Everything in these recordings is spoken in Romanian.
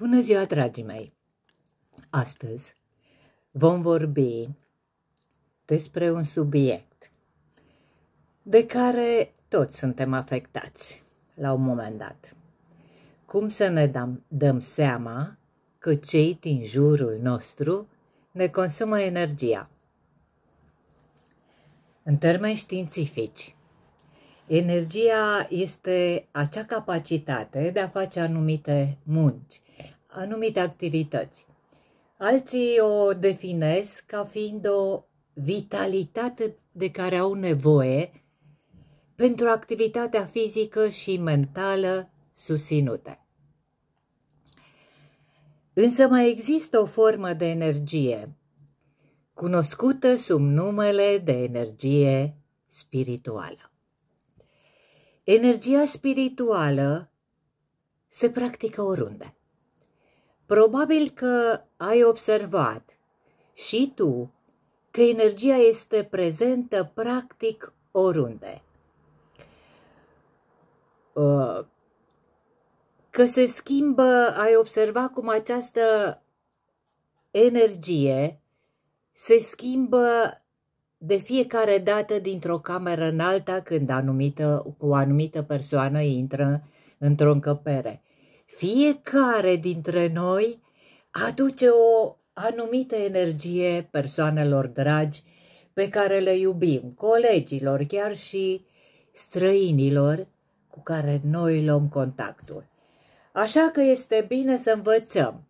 Bună ziua, dragii mei! Astăzi vom vorbi despre un subiect de care toți suntem afectați la un moment dat. Cum să ne dăm, dăm seama că cei din jurul nostru ne consumă energia? În termeni științifici, Energia este acea capacitate de a face anumite munci, anumite activități. Alții o definesc ca fiind o vitalitate de care au nevoie pentru activitatea fizică și mentală susținute. Însă mai există o formă de energie, cunoscută sub numele de energie spirituală. Energia spirituală se practică oriunde. Probabil că ai observat și tu că energia este prezentă practic oriunde. Uh, că se schimbă, ai observat cum această energie se schimbă de fiecare dată dintr-o cameră în alta când anumită, cu o anumită persoană intră într-o încăpere. Fiecare dintre noi aduce o anumită energie persoanelor dragi pe care le iubim, colegilor, chiar și străinilor cu care noi luăm contactul. Așa că este bine să învățăm,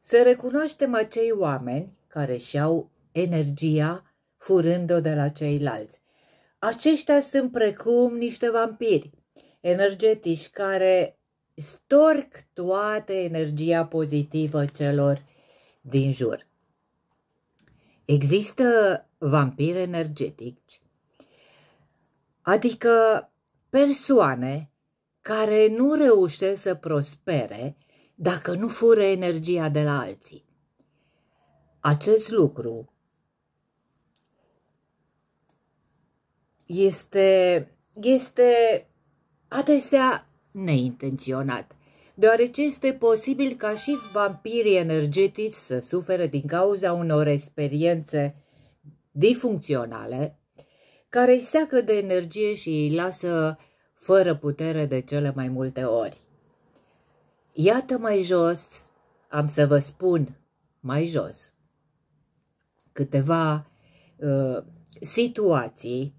să recunoaștem acei oameni care și-au energia furând-o de la ceilalți. Aceștia sunt precum niște vampiri energetici care storc toată energia pozitivă celor din jur. Există vampiri energetici, adică persoane care nu reușesc să prospere dacă nu fură energia de la alții. Acest lucru este, este adesea neintenționat, deoarece este posibil ca și vampirii energetici să suferă din cauza unor experiențe difuncționale, care îi seacă de energie și îi lasă fără putere de cele mai multe ori. Iată mai jos, am să vă spun mai jos, câteva uh, situații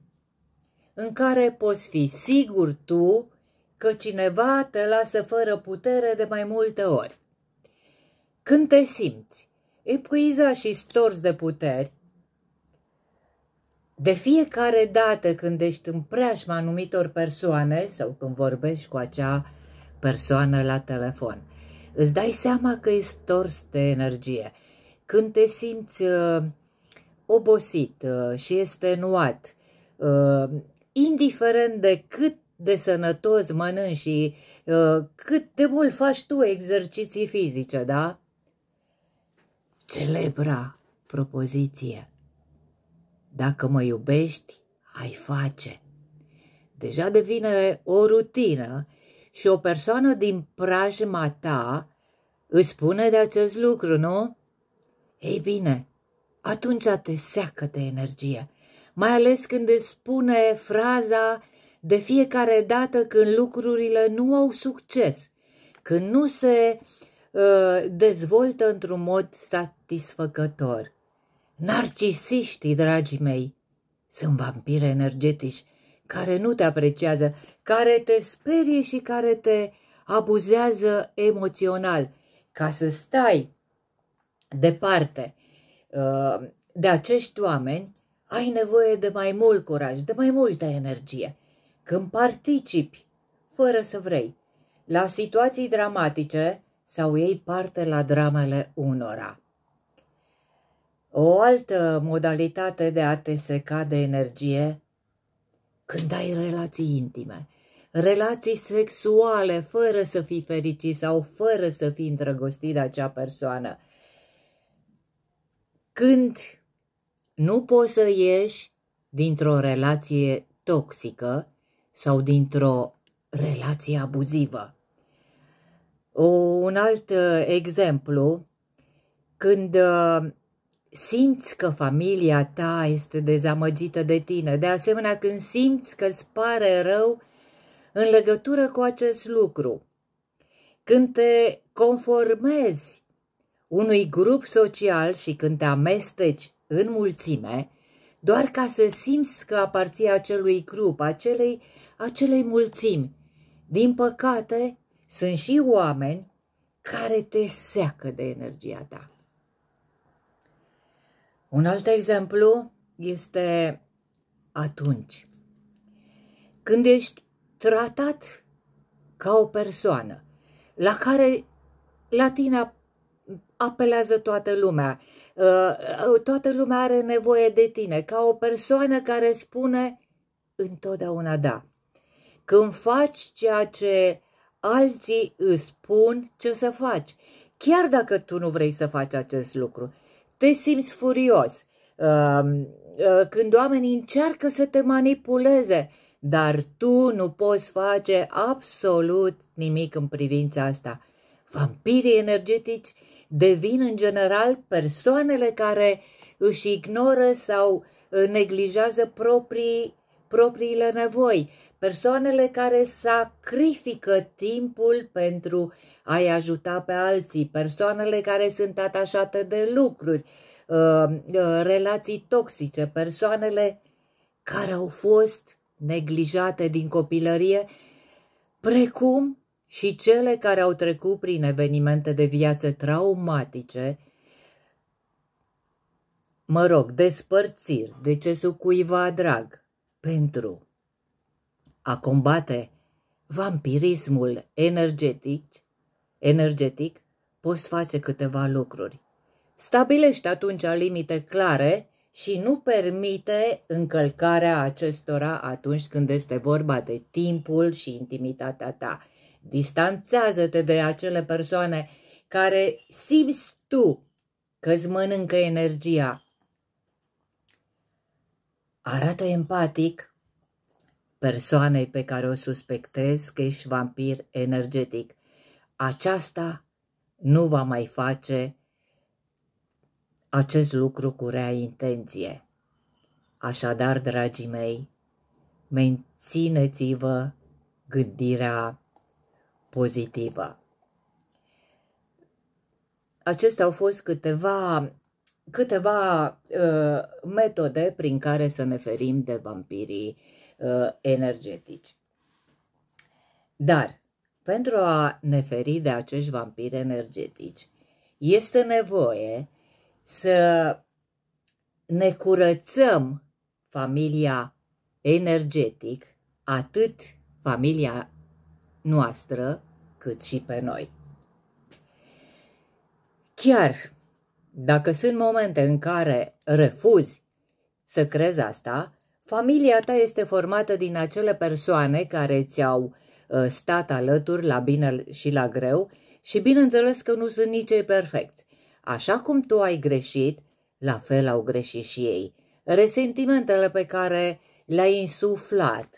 în care poți fi sigur tu că cineva te lasă fără putere de mai multe ori. Când te simți epuizat și stors de puteri, de fiecare dată când ești în preajma anumitor persoane sau când vorbești cu acea persoană la telefon, îți dai seama că ești stors de energie. Când te simți uh, obosit uh, și este nuat, uh, indiferent de cât de sănătos mănânci și uh, cât de mult faci tu exerciții fizice, da? Celebra propoziție. Dacă mă iubești, ai face. Deja devine o rutină și o persoană din prajma ta îți spune de acest lucru, nu? Ei bine, atunci te seacă de energie mai ales când îți spune fraza de fiecare dată când lucrurile nu au succes, când nu se uh, dezvoltă într-un mod satisfăcător. Narcisiștii, dragii mei, sunt vampire energetici care nu te apreciază, care te sperie și care te abuzează emoțional ca să stai departe ă, de acești oameni ai nevoie de mai mult curaj, de mai multă energie. Când participi, fără să vrei, la situații dramatice sau iei parte la dramele unora. O altă modalitate de a te seca de energie când ai relații intime, relații sexuale fără să fii fericit sau fără să fii îndrăgostit de acea persoană. Când nu poți să ieși dintr-o relație toxică sau dintr-o relație abuzivă. O, un alt uh, exemplu, când uh, simți că familia ta este dezamăgită de tine, de asemenea când simți că îți pare rău în legătură cu acest lucru, când te conformezi unui grup social și când te amesteci în mulțime, doar ca să simți că aparții acelui grup, acelei, acelei mulțimi. Din păcate, sunt și oameni care te seacă de energia ta. Un alt exemplu este atunci când ești tratat ca o persoană la care la tine apelează toată lumea, Uh, uh, toată lumea are nevoie de tine, ca o persoană care spune întotdeauna da. Când faci ceea ce alții îți spun ce să faci, chiar dacă tu nu vrei să faci acest lucru, te simți furios um, uh, când oamenii încearcă să te manipuleze, dar tu nu poți face absolut nimic în privința asta. Vampirii energetici devin în general persoanele care își ignoră sau uh, neglijează proprii, propriile nevoi, persoanele care sacrifică timpul pentru a-i ajuta pe alții, persoanele care sunt atașate de lucruri, uh, uh, relații toxice, persoanele care au fost neglijate din copilărie, precum și cele care au trecut prin evenimente de viață traumatice, mă rog, despărțiri, decesul cuiva drag, pentru a combate vampirismul energetic, energetic, poți face câteva lucruri. stabilește atunci limite clare și nu permite încălcarea acestora atunci când este vorba de timpul și intimitatea ta. Distanțează-te de acele persoane care simți tu că îți mănâncă energia. Arată empatic persoanei pe care o suspectezi că ești vampir energetic. Aceasta nu va mai face acest lucru cu rea intenție. Așadar, dragii mei, mențineți-vă gândirea pozitivă. Acestea au fost câteva, câteva uh, metode prin care să ne ferim de vampirii uh, energetici. Dar, pentru a ne feri de acești vampiri energetici, este nevoie să ne curățăm familia energetic, atât familia noastră, cât și pe noi. Chiar dacă sunt momente în care refuzi să crezi asta, familia ta este formată din acele persoane care ți-au uh, stat alături la bine și la greu și bineînțeles că nu sunt nici ei perfecți. Așa cum tu ai greșit, la fel au greșit și ei. Resentimentele pe care le-ai insuflat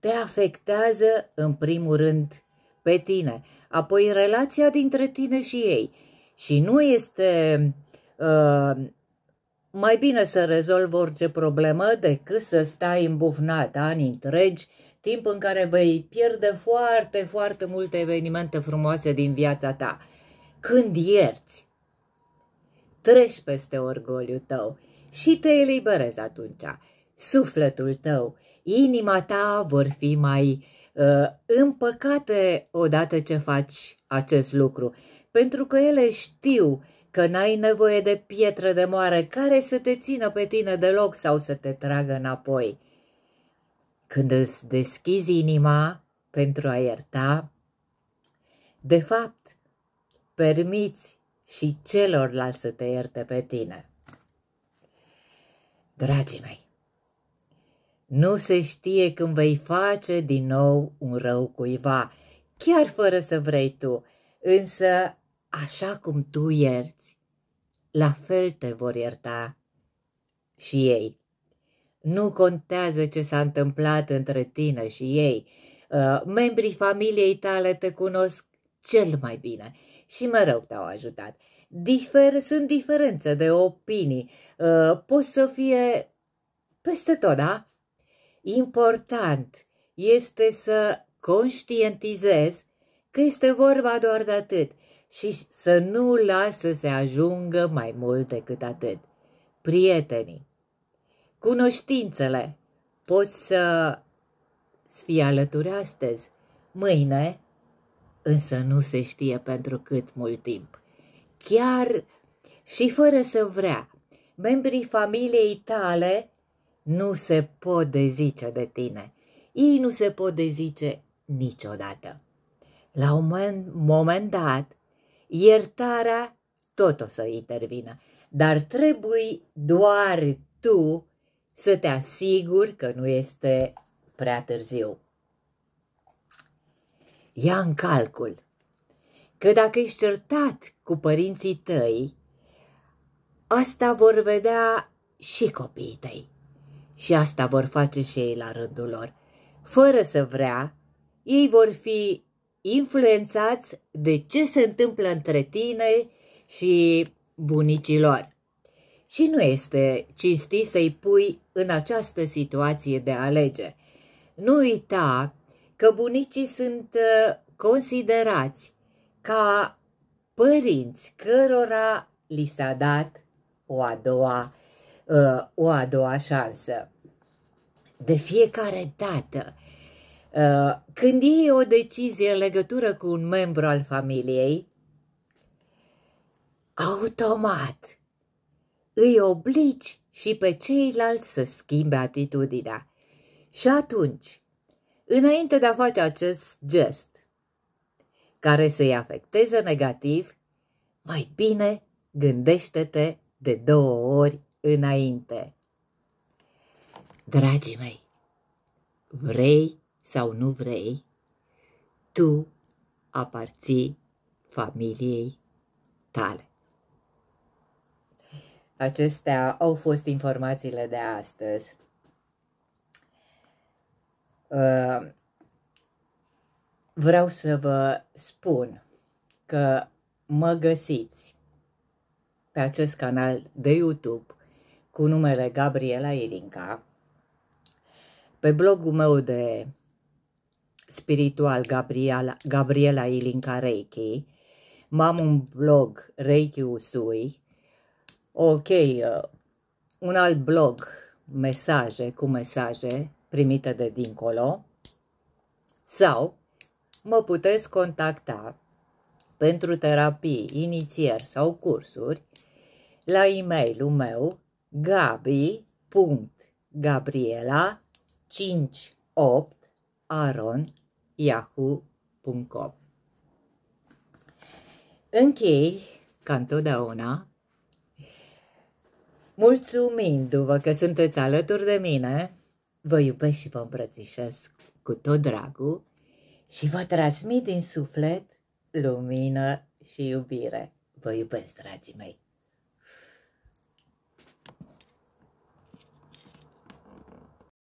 te afectează în primul rând pe tine, apoi relația dintre tine și ei. Și nu este uh, mai bine să rezolvi orice problemă decât să stai îmbufnat ani întregi, timp în care vei pierde foarte, foarte multe evenimente frumoase din viața ta. Când ierți, treci peste orgoliul tău și te eliberezi atunci. Sufletul tău, inima ta vor fi mai uh, Uh, în păcate, odată ce faci acest lucru, pentru că ele știu că n-ai nevoie de pietră de moară care să te țină pe tine deloc sau să te tragă înapoi. Când îți deschizi inima pentru a ierta, de fapt, permiți și celorlalți să te ierte pe tine. Dragii mei, nu se știe când vei face din nou un rău cuiva, chiar fără să vrei tu, însă așa cum tu ierți, la fel te vor ierta și ei. Nu contează ce s-a întâmplat între tine și ei. Uh, membrii familiei tale te cunosc cel mai bine și mă rău te-au ajutat. Difer, sunt diferențe de opinii. Uh, poți să fie peste tot, da? Important este să conștientizez că este vorba doar de atât și să nu las să se ajungă mai mult decât atât. Prietenii, cunoștințele pot să fie alături astăzi, mâine, însă nu se știe pentru cât mult timp. Chiar și fără să vrea, membrii familiei tale nu se pot dezice de tine. Ei nu se pot dezice niciodată. La un moment dat, iertarea tot o să intervină, dar trebuie doar tu să te asiguri că nu este prea târziu. Ia în calcul că dacă ești certat cu părinții tăi, asta vor vedea și copiii tăi. Și asta vor face și ei la rândul lor. Fără să vrea, ei vor fi influențați de ce se întâmplă între tine și bunicii lor. Și nu este cinstit să-i pui în această situație de alege. Nu uita că bunicii sunt uh, considerați ca părinți cărora li s-a dat o a doua uh, o a doua șansă. De fiecare dată, uh, când iei o decizie în legătură cu un membru al familiei, automat îi oblici și pe ceilalți să schimbe atitudinea. Și atunci, înainte de a face acest gest, care să-i afecteze negativ, mai bine gândește-te de două ori înainte. Dragii mei, vrei sau nu vrei, tu aparții familiei tale. Acestea au fost informațiile de astăzi. Uh, vreau să vă spun că mă găsiți pe acest canal de YouTube cu numele Gabriela Irinca. Pe blogul meu de spiritual Gabriela, Gabriela Ilinca Reiki, m-am un blog Reiki Usui, ok, uh, un alt blog, mesaje cu mesaje primite de dincolo, sau mă puteți contacta pentru terapii, inițieri sau cursuri la e-mailul meu gabi.gabriela58 aron yahoo.com Închei, ca întotdeauna, mulțumindu-vă că sunteți alături de mine, vă iubesc și vă îmbrățișez cu tot dragul și vă transmit din suflet lumină și iubire. Vă iubesc, dragii mei!